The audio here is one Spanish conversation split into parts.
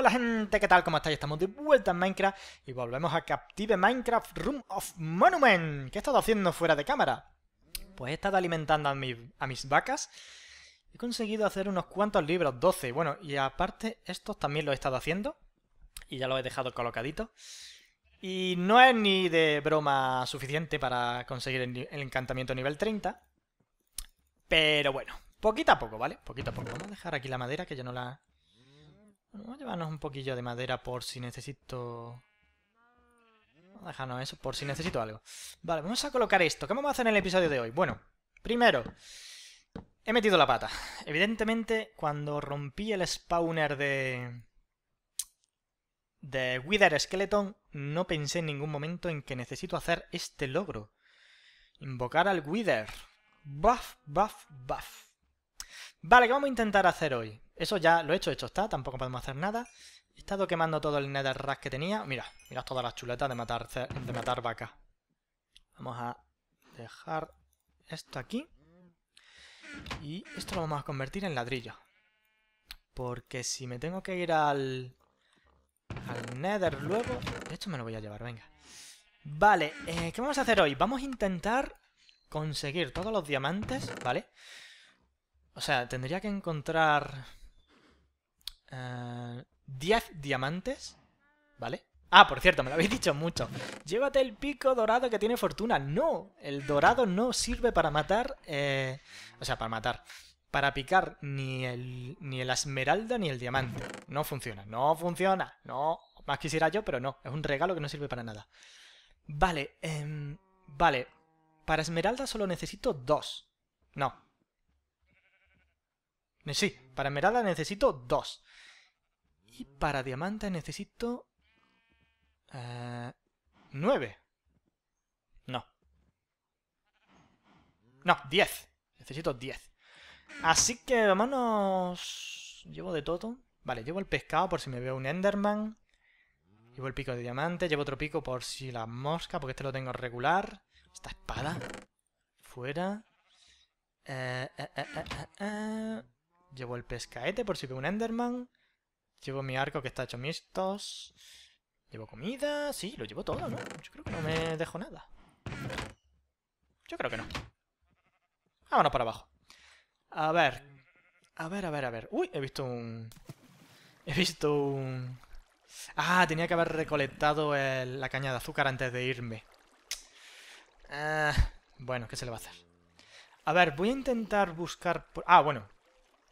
hola gente, ¿qué tal? ¿Cómo estáis? Estamos de vuelta en Minecraft y volvemos a Captive Minecraft Room of Monument. ¿Qué he estado haciendo fuera de cámara? Pues he estado alimentando a, mis vacas. He conseguido hacer unos cuantos libros, 12. Bueno, y aparte estos también los he estado haciendo. Y ya los he dejado colocaditos. Y no es ni de broma suficiente para conseguir el, el encantamiento nivel 30. Pero bueno, poquito a poco, ¿vale? Poquito a poco. Vamos a dejar aquí la madera que ya no la, vamos a llevarnos un poquillo de madera por si necesito... Vamos a dejarnos eso por si necesito algo. Vale, vamos a colocar esto. ¿Qué vamos a hacer en el episodio de hoy? Bueno, primero... He metido la pata. Evidentemente, cuando rompí el spawner de... De Wither Skeleton, no pensé en ningún momento en que necesito hacer este logro. Invocar al Wither. Buff, buff, buff. Vale, ¿qué vamos a intentar hacer hoy? Eso ya lo he hecho, hecho está, tampoco podemos hacer nada. He estado quemando todo el netherrack que tenía. Mira, mira todas las chuletas de matar, de matar vaca. Vamos a dejar esto aquí. Y esto lo vamos a convertir en ladrillo. Porque si me tengo que ir al... Al nether luego... Esto me lo voy a llevar, venga. Vale, eh, ¿qué vamos a hacer hoy? Vamos a intentar conseguir todos los diamantes, ¿vale? O sea, tendría que encontrar 10 ah, diamantes, ¿vale? Ah, por cierto, me lo habéis dicho mucho. Llévate el pico dorado que tiene fortuna. No, el dorado no sirve para matar... Eh, o sea, para matar. Para picar ni el, ni el esmeralda ni el diamante. No funciona, no funciona. No, más quisiera yo, pero no. Es un regalo que no sirve para nada. Vale, em, vale. Para esmeralda solo necesito dos. No, eh, sí, para Esmeralda necesito dos. Y para Diamante necesito... Eh, nueve. No. No, diez. Necesito diez. Así que vámonos... Llevo de todo. Vale, llevo el pescado por si me veo un Enderman. Llevo el pico de diamante. Llevo otro pico por si la mosca, porque este lo tengo regular. Esta espada. Fuera. Eh, eh, eh, Llevo el pescaete por si veo un Enderman. Llevo mi arco que está hecho mixtos. Llevo comida. Sí, lo llevo todo, ¿no? Yo creo que no me dejo nada. Yo creo que no. Vámonos para abajo. A ver. A ver, a ver, a ver. Uy, he visto un... He visto un... Ah, tenía que haber recolectado la caña de azúcar antes de irme. Ah, bueno, ¿qué se le va a hacer? A ver, voy a intentar buscar... Ah, bueno,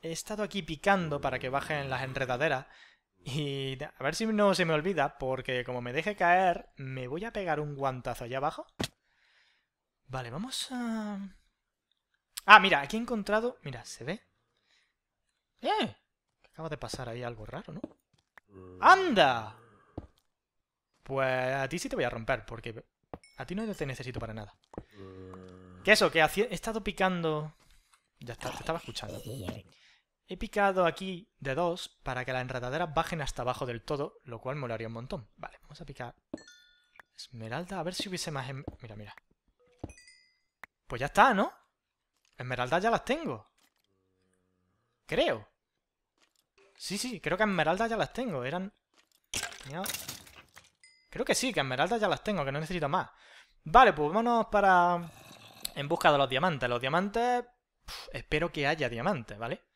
he estado aquí picando para que bajen las enredaderas. Y a ver si no se me olvida, porque como me deje caer, me voy a pegar un guantazo allá abajo. Vale, vamos a... Ah, mira, aquí he encontrado... Mira, ¿se ve? ¡Eh! Acaba de pasar ahí algo raro, ¿no? ¡Anda! Pues a ti sí te voy a romper, porque a ti no te necesito para nada. ¿Qué eso? Que he estado picando... Ya está, te estaba escuchando. He picado aquí de dos para que las enredaderas bajen hasta abajo del todo, lo cual molaría un montón. Vale, vamos a picar esmeralda, a ver si hubiese más... Em- mira, mira. Pues ya está, ¿no? Esmeraldas ya las tengo. Creo. Sí, sí, creo que esmeraldas ya las tengo. Eran... Creo que sí, que esmeraldas ya las tengo, que no necesito más. Vale, pues vámonos para... En busca de los diamantes. Los diamantes... espero que haya diamantes, ¿vale?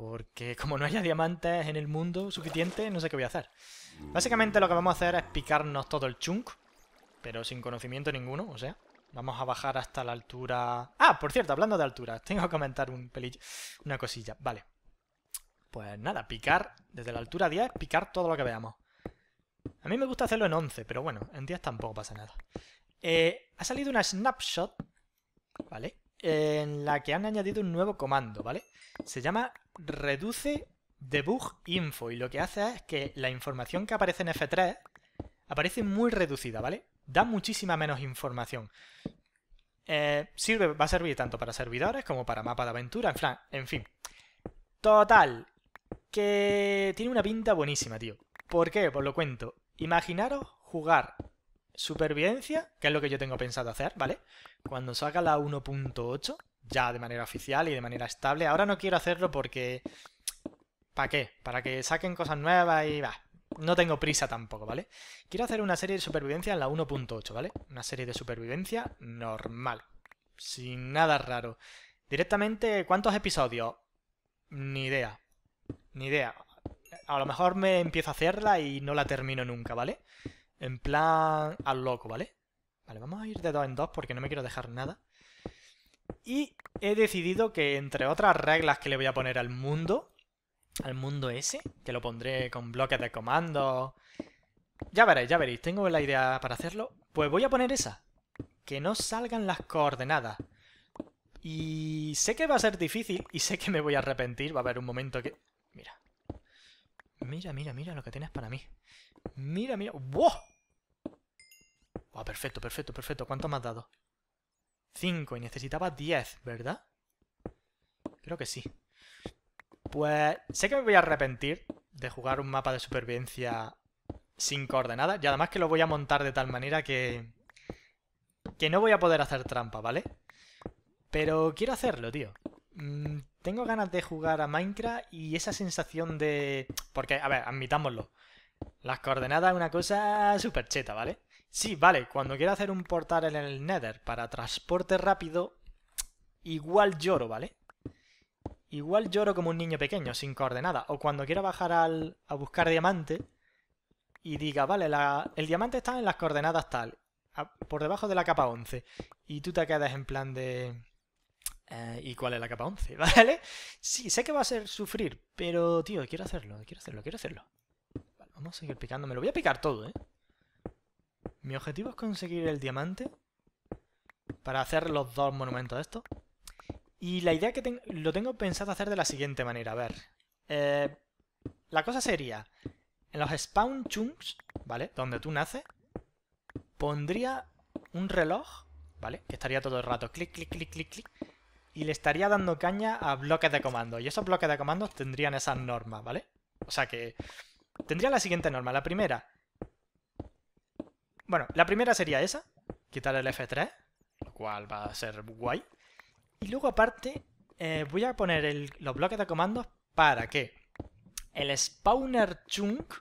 Porque como no haya diamantes en el mundo suficiente, no sé qué voy a hacer. Básicamente lo que vamos a hacer es picarnos todo el chunk, pero sin conocimiento ninguno, o sea... Vamos a bajar hasta la altura... Ah, por cierto, hablando de alturas, tengo que comentar un pelillo, una cosilla. Vale. Pues nada, picar desde la altura 10, picar todo lo que veamos. A mí me gusta hacerlo en 11, pero bueno, en 10 tampoco pasa nada. Eh, ha salido una snapshot, ¿vale? en la que han añadido un nuevo comando, ¿vale? Se llama reduce debug info y lo que hace es que la información que aparece en F3 aparece muy reducida, ¿vale? Da muchísima menos información. Eh, sirve, va a servir tanto para servidores como para mapa de aventura, en, en fin. Total, que tiene una pinta buenísima, tío. ¿Por qué? Os lo cuento. Imaginaros jugar supervivencia, que es lo que yo tengo pensado hacer, ¿vale? Cuando saca la 1.8, ya de manera oficial y de manera estable. Ahora no quiero hacerlo porque... ¿Para qué? Para que saquen cosas nuevas y va. No tengo prisa tampoco, ¿vale? Quiero hacer una serie de supervivencia en la 1.8, ¿vale? Una serie de supervivencia normal. Sin nada raro. Directamente, ¿cuántos episodios? Ni idea. Ni idea. A lo mejor me empiezo a hacerla y no la termino nunca, ¿vale? vale en plan al loco, ¿vale? Vale, vamos a ir de dos en dos porque no me quiero dejar nada. Y he decidido que entre otras reglas que le voy a poner al mundo, al mundo ese, que lo pondré con bloques de comando... Ya veréis, ya veréis, tengo la idea para hacerlo. Pues voy a poner esa. Que no salgan las coordenadas. Y sé que va a ser difícil y sé que me voy a arrepentir. Va a haber un momento que... Mira. Mira, mira, mira lo que tienes para mí. Mira, mira. ¡Wow! ¡Perfecto, perfecto, perfecto, perfecto. ¿Cuánto me has dado? 5 y necesitaba 10, ¿verdad? Creo que sí. Pues sé que me voy a arrepentir de jugar un mapa de supervivencia sin coordenadas. Y además que lo voy a montar de tal manera que... Que no voy a poder hacer trampa, ¿vale? Pero quiero hacerlo, tío. Mm, tengo ganas de jugar a Minecraft y esa sensación de... Porque, a ver, admitámoslo. Las coordenadas es una cosa súper cheta, ¿vale? Sí, vale, cuando quiero hacer un portal en el Nether para transporte rápido, igual lloro, ¿vale? Igual lloro como un niño pequeño, sin coordenadas. O cuando quiero bajar a buscar diamante y diga, vale, el diamante está en las coordenadas tal, por debajo de la capa 11. Y tú te quedas en plan de... Eh, ¿Y cuál es la capa 11? ¿Vale? Sí, sé que va a ser sufrir, pero, tío, quiero hacerlo, quiero hacerlo, quiero hacerlo. Vamos a seguir picando. Me lo voy a picar todo, ¿eh? Mi objetivo es conseguir el diamante para hacer los dos monumentos de estos. Y la idea que tengo, lo tengo pensado hacer de la siguiente manera. A ver. Eh, la cosa sería, en los spawn chunks, ¿vale? Donde tú naces, pondría un reloj, ¿vale? Que estaría todo el rato clic, clic, clic, clic, clic. Y le estaría dando caña a bloques de comando. Y esos bloques de comandos tendrían esas normas, ¿vale? O sea que Tendría la siguiente norma. La primera... Bueno, la primera sería esa. Quitar el F3, lo cual va a ser guay. Y luego aparte eh, voy a poner los bloques de comandos para que el spawner chunk,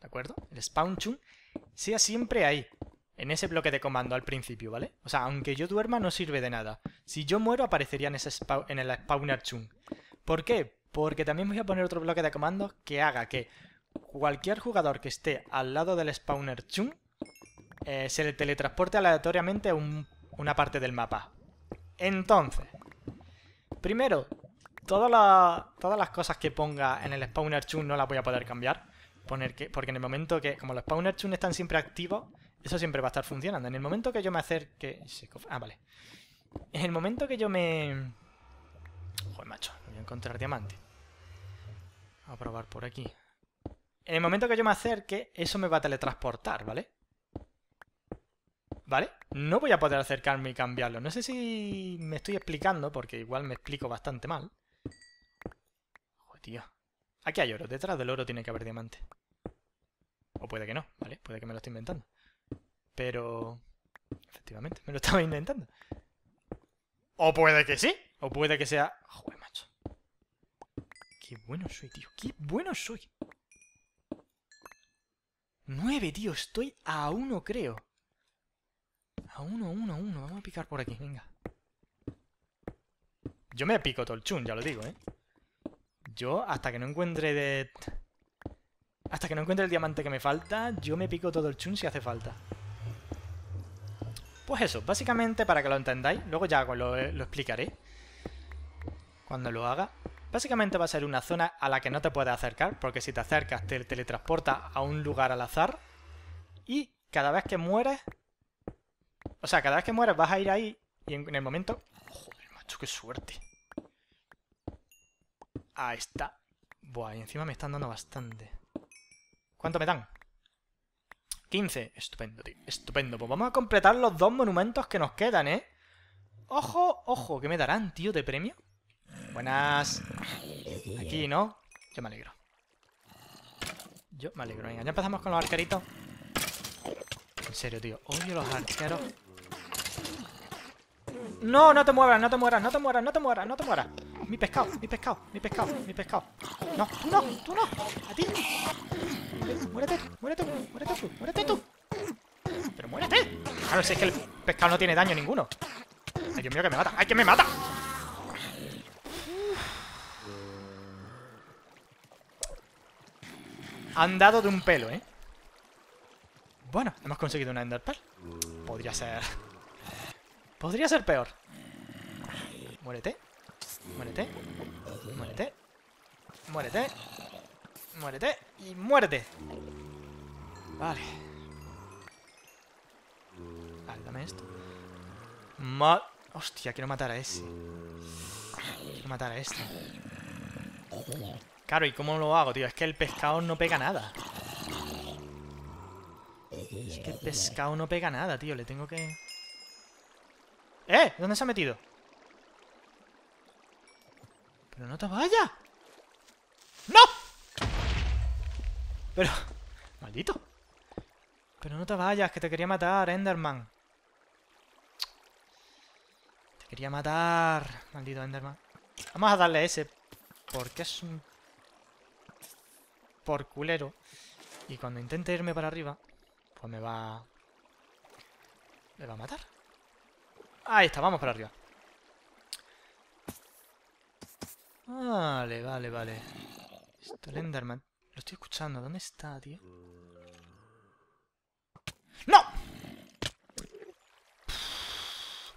¿de acuerdo? El spawn chunk sea siempre ahí, en ese bloque de comando al principio, ¿vale? O sea, aunque yo duerma no sirve de nada. Si yo muero aparecería en, ese en el spawner chunk. ¿Por qué? Porque también voy a poner otro bloque de comandos que haga que cualquier jugador que esté al lado del spawner Chun eh, se le teletransporte aleatoriamente a una parte del mapa. Entonces, primero, todas las, cosas que ponga en el spawner Chun no las voy a poder cambiar. Poner que, porque en el momento que, como los spawner Chun están siempre activos, eso siempre va a estar funcionando. En el momento que yo me acerque... Ah, vale. En el momento que yo me... Joder, macho, voy a encontrar diamante. A probar por aquí. En el momento que yo me acerque, eso me va a teletransportar, ¿vale? ¿Vale? No voy a poder acercarme y cambiarlo. No sé si me estoy explicando, porque igual me explico bastante mal. Joder, tío. Aquí hay oro. Detrás del oro tiene que haber diamante. O puede que no, ¿vale? Puede que me lo esté inventando. Pero... Efectivamente, me lo estaba inventando. O puede que sí. O puede que sea... Joder, macho. Qué bueno soy, tío. Qué bueno soy. 9, tío. Estoy a 1, creo. A 1, 1, 1. Vamos a picar por aquí, venga. Yo me pico todo el chun, ya lo digo, ¿eh? Yo, hasta que no encuentre de... Hasta que no encuentre el diamante que me falta, yo me pico todo el chun si hace falta. Pues eso, básicamente para que lo entendáis, luego ya lo eh, explicaré. Cuando lo haga. Básicamente va a ser una zona a la que no te puedes acercar, porque si te acercas te teletransporta a un lugar al azar. Y cada vez que mueres... O sea, cada vez que mueres vas a ir ahí y en, el momento... Joder, macho, qué suerte. Ahí está. Buah, y encima me están dando bastante. ¿Cuánto me dan? 15. Estupendo, tío. Estupendo. Pues vamos a completar los dos monumentos que nos quedan, ¿eh? Ojo, ojo, ¿qué me darán, tío, de premio? Buenas. Aquí, ¿no? Yo me alegro. Yo me alegro. Venga, ya empezamos con los arqueritos. En serio, tío. Odio los arqueros. No, no te mueras, no te mueras, no te mueras, no te mueras, no te mueras. Mi pescado, mi pescado, mi pescado, mi pescado. No, tú no, tú no. A ti. Muérete, muérete, muérete tú, muérete tú. Pero muérete. Claro, si es que el pescado no tiene daño ninguno. Ay, Dios mío, que me mata. ¡Ay, que me mata! Han dado de un pelo, ¿eh? Bueno, hemos conseguido una Enderpearl. Podría ser... Podría ser peor. Muérete. Muérete. Muérete. Muérete. Muérete. Y muérete. Vale. Vale, dame esto. Hostia, quiero matar a ese. Quiero matar a este. Claro, ¿y cómo lo hago, tío? Es que el pescado no pega nada. Es que el pescado no pega nada, tío. Le tengo que... ¡Eh! ¿Dónde se ha metido? ¡Pero no te vayas! ¡No! Pero... ¡Maldito! Pero no te vayas, que te quería matar, Enderman. Te quería matar, maldito Enderman. Vamos a darle ese, porque es un por culero. Y cuando intente irme para arriba, pues me va... Me va a matar. Ahí está, vamos para arriba. Vale, vale, vale. Esto, el Lo estoy escuchando. ¿Dónde está, tío? ¡No!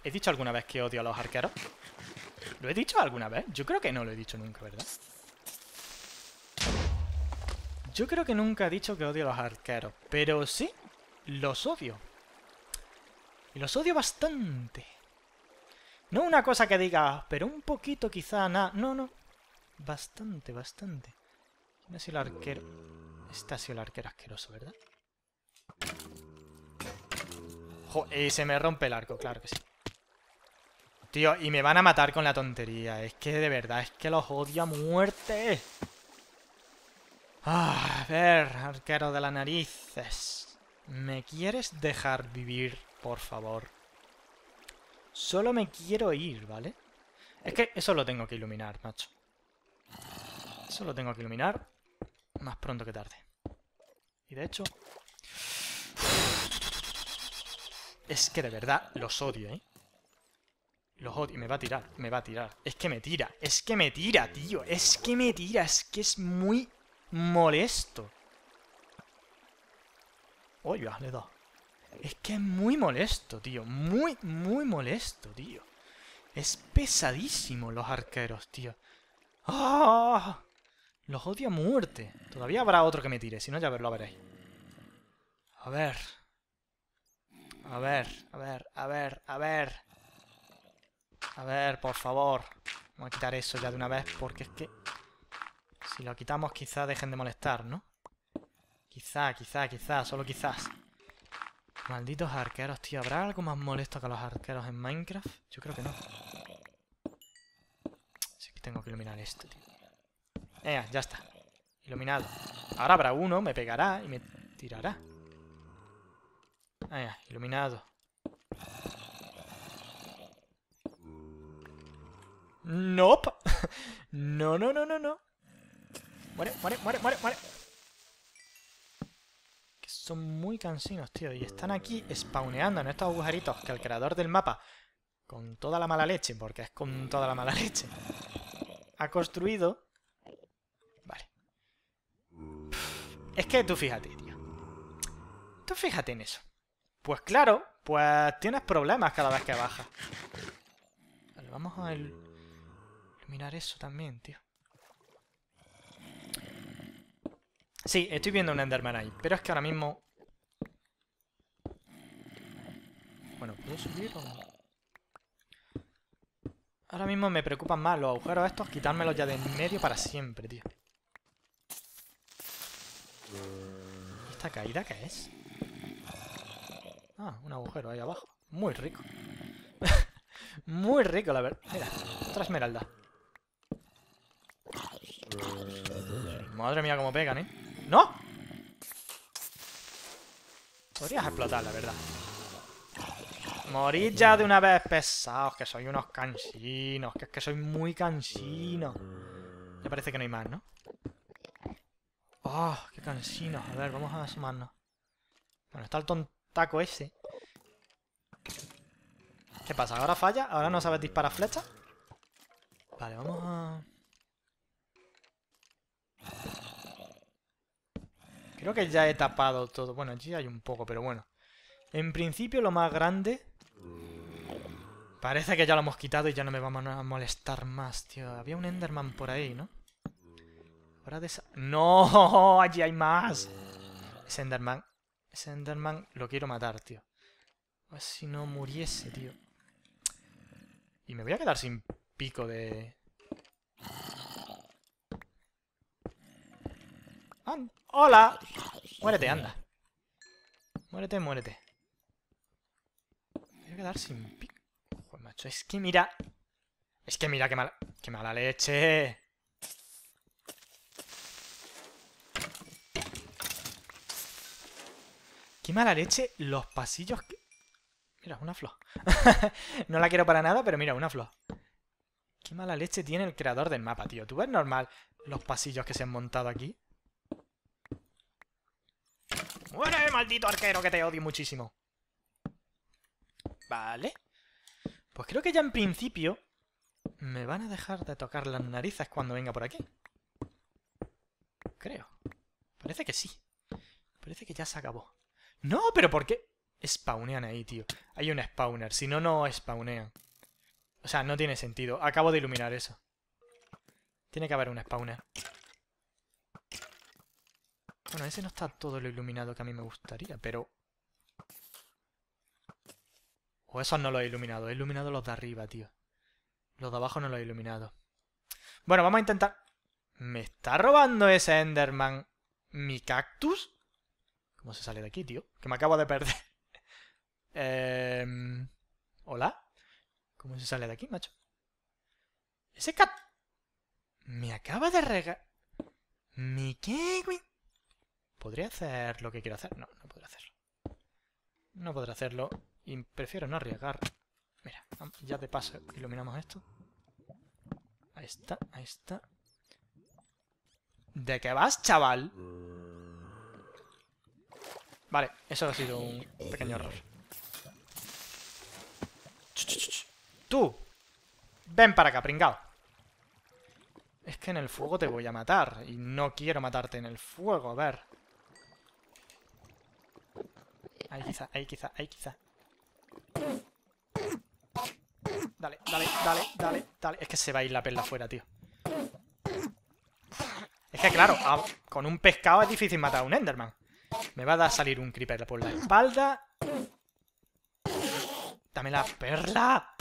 ¿He dicho alguna vez que odio a los arqueros? ¿Lo he dicho alguna vez? Yo creo que no lo he dicho nunca, ¿verdad? Yo creo que nunca he dicho que odio a los arqueros, pero sí, los odio. Y los odio bastante. No una cosa que diga, ah, pero un poquito quizá, nada. No, no. Bastante, bastante. ¿Quién ha sido el arquero? Este ha sido el arquero asqueroso, ¿verdad? Jo, y se me rompe el arco, claro que sí. Tío, y me van a matar con la tontería. Es que de verdad, es que los odio a muerte. Ah, a ver, arquero de las narices. ¿Me quieres dejar vivir, por favor? Solo me quiero ir, ¿vale? Es que eso lo tengo que iluminar, macho. Eso lo tengo que iluminar más pronto que tarde. Y de hecho... Es que de verdad los odio, ¿eh? Los odio. Me va a tirar, me va a tirar. Es que me tira, es que me tira, tío. Es que me tira, es que es muy molesto. Oye, hazle le Es que es muy molesto, tío. Muy, muy molesto, tío. Es pesadísimo los arqueros, tío. ¡Ah! Los odio a muerte. Todavía habrá otro que me tire, si no ya lo veréis. A ver. A ver, a ver, a ver, a ver. A ver, por favor. Vamos a quitar eso ya de una vez porque es que... Si lo quitamos quizá dejen de molestar, ¿no? Quizá, quizá, quizá, solo quizás. Malditos arqueros, tío. ¿Habrá algo más molesto que los arqueros en Minecraft? Yo creo que no. Así que tengo que iluminar esto, tío. Eh, ya está. Iluminado. Ahora habrá uno, me pegará y me tirará. Ah, iluminado. Nope. no, no, no, no, no. Muere, muere, muere, muere, muere. Que son muy cansinos, tío. Y están aquí spawneando en estos agujeritos que el creador del mapa, con toda la mala leche, porque es con toda la mala leche, ha construido... Vale. Es que tú fíjate, tío. Tú fíjate en eso. Pues claro, pues tienes problemas cada vez que bajas. Vale, vamos a mirar eso también, tío. Sí, estoy viendo un Enderman ahí. Pero es que ahora mismo... Bueno, ¿puedo subir o Ahora mismo me preocupan más los agujeros estos, quitármelos ya de en medio para siempre, tío. esta caída qué es? Ah, un agujero ahí abajo. Muy rico. Muy rico, la verdad. Mira, otra esmeralda. Madre mía, cómo pegan, ¿eh? ¡No! Podrías explotar, la verdad. Morir ya de una vez pesados, que soy unos cansinos, que es que soy muy cansino. Me parece que no hay más, ¿no? ¡Oh, qué cansino A ver, vamos a sumarnos. Bueno, está el tontaco ese. ¿Qué pasa? ¿Ahora falla? ¿Ahora no sabes disparar flechas? Vale, vamos a... Creo que ya he tapado todo. Bueno, allí hay un poco, pero bueno. En principio lo más grande... Parece que ya lo hemos quitado y ya no me vamos a molestar más, tío. Había un Enderman por ahí, ¿no? Ahora de ¡No! ¡Allí hay más! Ese Enderman... Ese Enderman lo quiero matar, tío. A ver si no muriese, tío. Y me voy a quedar sin pico de... ¡Hola! Muérete, anda. Muérete, muérete. voy a quedar sin pico. Es que mira. Es que mira qué mala. ¡Qué mala leche! ¡Qué mala leche! Los pasillos Mira, una flor. no la quiero para nada, pero mira, una flor. Qué mala leche tiene el creador del mapa, tío. ¿Tú ves normal los pasillos que se han montado aquí? ¡Muere, maldito arquero, que te odio muchísimo! Vale. Pues creo que ya en principio me van a dejar de tocar las narices cuando venga por aquí. Creo. Parece que sí. Parece que ya se acabó. No, pero ¿por qué? Spawnean ahí, tío. Hay un spawner. Si no, no spawnean. O sea, no tiene sentido. Acabo de iluminar eso. Tiene que haber un spawner. Bueno, ese no está todo lo iluminado que a mí me gustaría, pero... O esos no los he iluminado. He iluminado los de arriba, tío. Los de abajo no los he iluminado. Bueno, vamos a intentar... ¿Me está robando ese Enderman mi cactus? ¿Cómo se sale de aquí, tío? Que me acabo de perder. eh... ¿Hola? ¿Cómo se sale de aquí, macho? Ese cat... Me acaba de regar... ¿Mi qué, güey? ¿Podría hacer lo que quiero hacer? No, no podré hacerlo. No podré hacerlo y prefiero no arriesgar. Mira, ya te paso iluminamos esto. Ahí está, ahí está. ¿De qué vas, chaval? Vale, eso ha sido un pequeño error. ¡Tú! Ven para acá, pringao. Es que en el fuego te voy a matar. Y no quiero matarte en el fuego, a ver ahí quizá, ahí quizá, ahí quizá. Dale, dale, dale, dale, dale. Es que se va a ir la perla afuera, tío. Es que claro, con un pescado es difícil matar a un Enderman. Me va a dar salir un creeper por la espalda. ¡Dame la perla!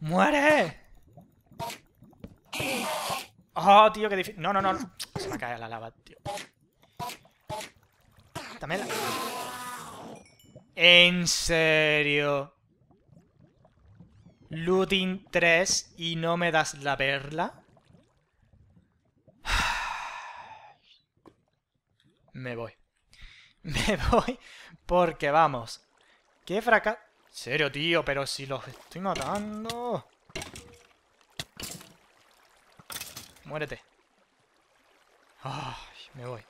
¡Muere! ¡Oh, tío, qué difícil! No, no, no. Se me cae la lava, tío. Dame la... ¿En serio? Looting 3 y no me das la perla. Me voy. Me voy porque vamos. Qué fracaso. Serio, tío, pero si los estoy matando. Muérete. me voy.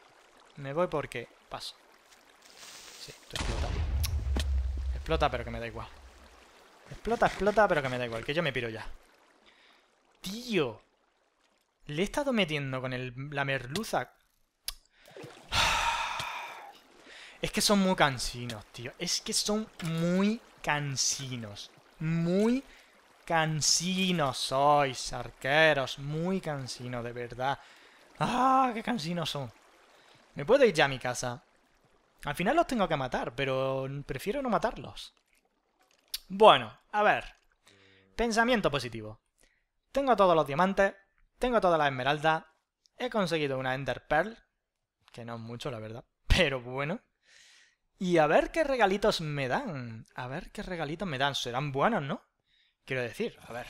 Me voy porque paso. Sí, estoy... Explota, pero que me da igual. Explota, explota, pero que me da igual, que yo me piro ya. ¡Tío! Le he estado metiendo con el, la merluza... Es que son muy cansinos, tío. Es que son muy cansinos. Muy cansinos sois, arqueros. Muy cansinos, de verdad. ¡Ah, qué cansinos son! ¿Me puedo ir ya a mi casa? Al final los tengo que matar, pero prefiero no matarlos. Bueno, a ver. Pensamiento positivo. Tengo todos los diamantes, tengo todas las esmeralda, he conseguido una Ender Pearl, que no es mucho, la verdad, pero bueno. Y a ver qué regalitos me dan. A ver qué regalitos me dan. Serán buenos, ¿no? Quiero decir, a ver,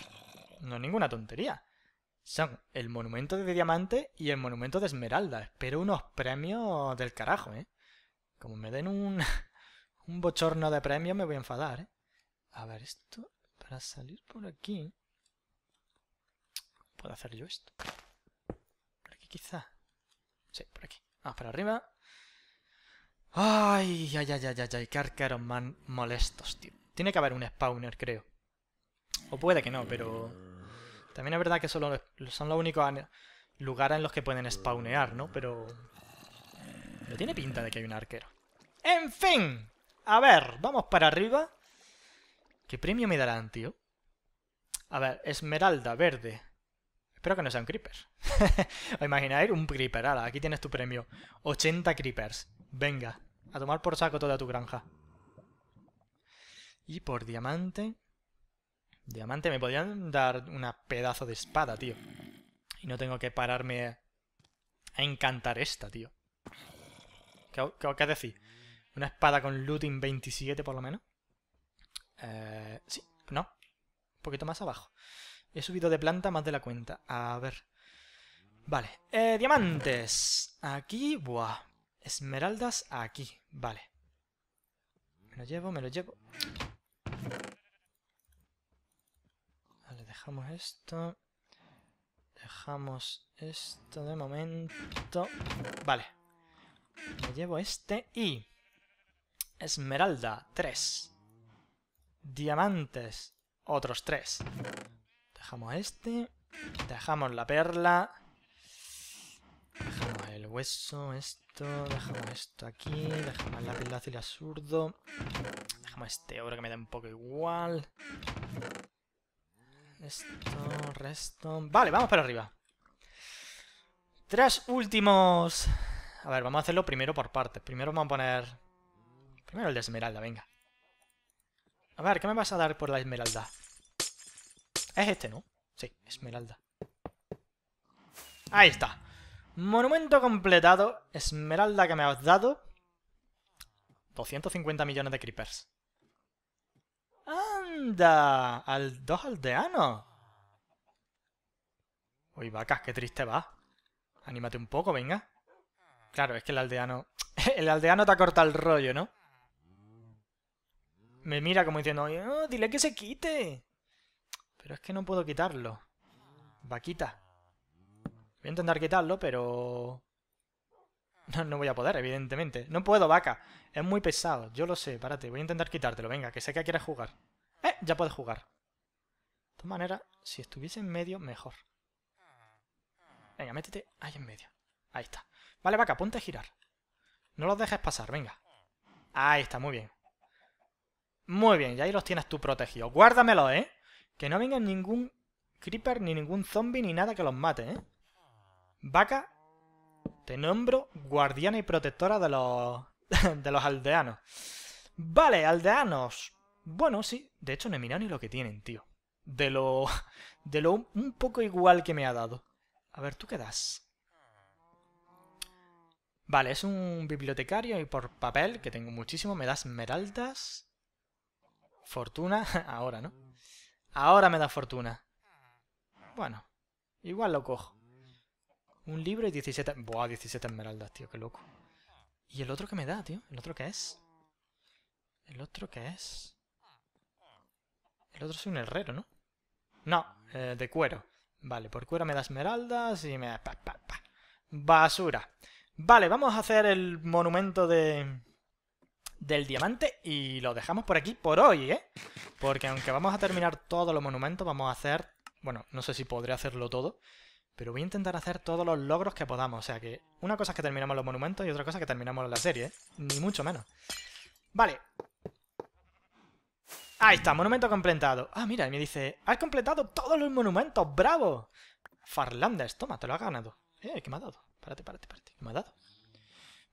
no es ninguna tontería. Son el monumento de diamante y el monumento de esmeralda. Espero unos premios del carajo, ¿eh? Como me den un, bochorno de premio me voy a enfadar, ¿eh? A ver, esto para salir por aquí... ¿Puedo hacer yo esto? Por aquí quizá. Sí, por aquí. Vamos para arriba. Ay, ay, ay, ay, ay, ay, qué man molestos, tío. Tiene que haber un spawner, creo. O puede que no, pero... También es verdad que solo son los únicos lugares en los que pueden spawnear, ¿no? Pero... No tiene pinta de que hay un arquero. En fin. A ver, vamos para arriba. ¿Qué premio me darán, tío? A ver, esmeralda, verde. Espero que no sean creepers. ¿Os imagináis? Un creeper. aquí tienes tu premio. 80 creepers. Venga, a tomar por saco toda tu granja. Y por diamante... Diamante, me podrían dar una pedazo de espada, tío. Y no tengo que pararme a encantar esta, tío. ¿Qué, qué, qué una espada con looting 27 por lo menos. Eh, sí, no. Un poquito más abajo. He subido de planta más de la cuenta. A ver. Vale. Eh, diamantes. Aquí, buah. Esmeraldas aquí. Vale. Me lo llevo, me lo llevo. Vale, dejamos esto. Dejamos esto de momento. Vale. Me llevo este y... Esmeralda, Tres. Diamantes, otros tres. Dejamos este. Dejamos la perla. Dejamos el hueso, esto. Dejamos esto aquí. Dejamos el lápiz azul absurdo. Dejamos este oro que me da un poco igual. Esto, resto... Vale, vamos para arriba. Tres últimos... A ver, vamos a hacerlo primero por partes. Primero vamos a poner Primero el de esmeralda, venga. A ver, ¿qué me vas a dar por la esmeralda? Es este, ¿no? Sí, esmeralda. Ahí está. Monumento completado. Esmeralda que me has dado. 250 millones de creepers. ¡Anda! Al dos aldeanos. Uy, vacas, qué triste va. Anímate un poco, venga. Claro, es que el aldeano... el aldeano te ha cortado el rollo, ¿no? me mira como diciendo, oh, dile que se quite. Pero es que no puedo quitarlo. Vaquita. Voy a intentar quitarlo, pero... No, no voy a poder, evidentemente. No puedo, vaca. Es muy pesado, yo lo sé. Párate, voy a intentar quitártelo. Venga, que sé que quieres jugar. ¡Eh! Ya puedes jugar. De todas maneras, si estuviese en medio, mejor. Venga, métete ahí en medio. Ahí está. Vale, vaca, ponte a girar. No los dejes pasar, venga. Ahí está, muy bien. Muy bien, ya ahí los tienes tú protegidos. Guárdamelo, ¿eh? Que no venga ningún creeper, ni ningún zombie, ni nada que los mate, ¿eh? Vaca, te nombro guardiana y protectora de los, de los aldeanos. Vale, aldeanos. Bueno, sí. De hecho, no he mirado ni lo que tienen, tío. De lo... De lo un poco igual que me ha dado. A ver, ¿tú qué das? Vale, es un bibliotecario y por papel, que tengo muchísimo, me das esmeraldas. Fortuna, ahora, ¿no? Ahora me da fortuna. Bueno, igual lo cojo. Un libro y 17... Buah, 17 esmeraldas, tío, qué loco. ¿Y el otro que me da, tío? ¿El otro qué es? ¿El otro qué es? El otro es un herrero, ¿no? No, eh, de cuero. Vale, por cuero me da esmeraldas y me da... Basura. Vale, vamos a hacer el monumento de del diamante y lo dejamos por aquí por hoy, ¿eh? Porque aunque vamos a terminar todos los monumentos, vamos a hacer... Bueno, no sé si podré hacerlo todo, pero voy a intentar hacer todos los logros que podamos. O sea que una cosa es que terminamos los monumentos y otra cosa es que terminamos la serie, ¿eh? Ni mucho menos. Vale. Ahí está, monumento completado. Ah, mira, me dice, has completado todos los monumentos, bravo. Farlandes, toma, te lo has ganado. Eh, ¿qué me ha dado? Párate, párate, párate. ¿Qué me ha dado?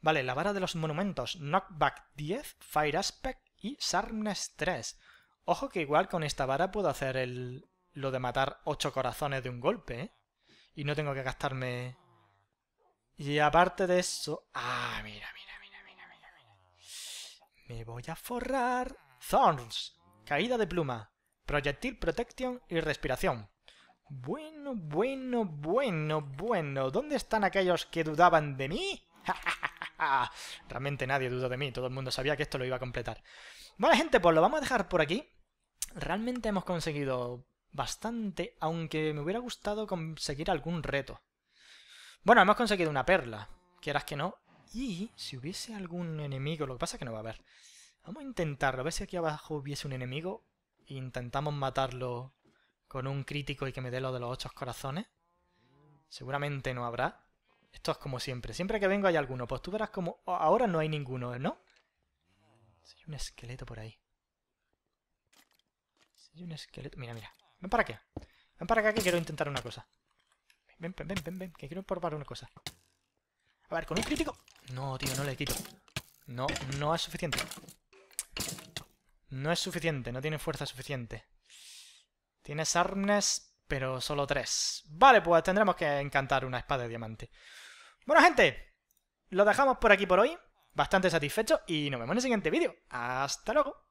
Vale, la vara de los monumentos, Knockback 10, Fire Aspect y Sharpness 3. Ojo que igual con esta vara puedo hacer el, lo de matar 8 corazones de un golpe, ¿eh? Y no tengo que gastarme... Y aparte de eso... Ah, mira, mira, mira, mira, mira, Me voy a forrar... Thorns. Caída de pluma. Proyectil Protection y respiración. Bueno, bueno, bueno, bueno. ¿Dónde están aquellos que dudaban de mí? ¡Ja, Ah, realmente nadie dudó de mí, todo el mundo sabía que esto lo iba a completar. Bueno, gente, pues lo vamos a dejar por aquí. Realmente hemos conseguido bastante, aunque me hubiera gustado conseguir algún reto. Bueno, hemos conseguido una perla, quieras que no. Y si hubiese algún enemigo, lo que pasa es que no va a haber. Vamos a intentarlo, a ver si aquí abajo hubiese un enemigo. intentamos matarlo con un crítico y que me dé lo de los ocho corazones. Seguramente no habrá. Esto es como siempre. Siempre que vengo hay alguno. Pues tú verás como... Oh, ahora no hay ninguno, ¿no? hay un esqueleto por ahí. hay un esqueleto... Mira, mira. Ven para acá. Ven para acá que quiero intentar una cosa. Ven, ven, ven, ven, ven. Que quiero probar una cosa. A ver, con un crítico... No, tío, no le quito. No, no es suficiente. No es suficiente. No tiene fuerza suficiente. Tienes arnes, pero solo tres. Vale, pues tendremos que encantar una espada de diamante. Bueno, gente, lo dejamos por aquí por hoy. Bastante satisfecho y nos vemos en el siguiente vídeo. ¡Hasta luego!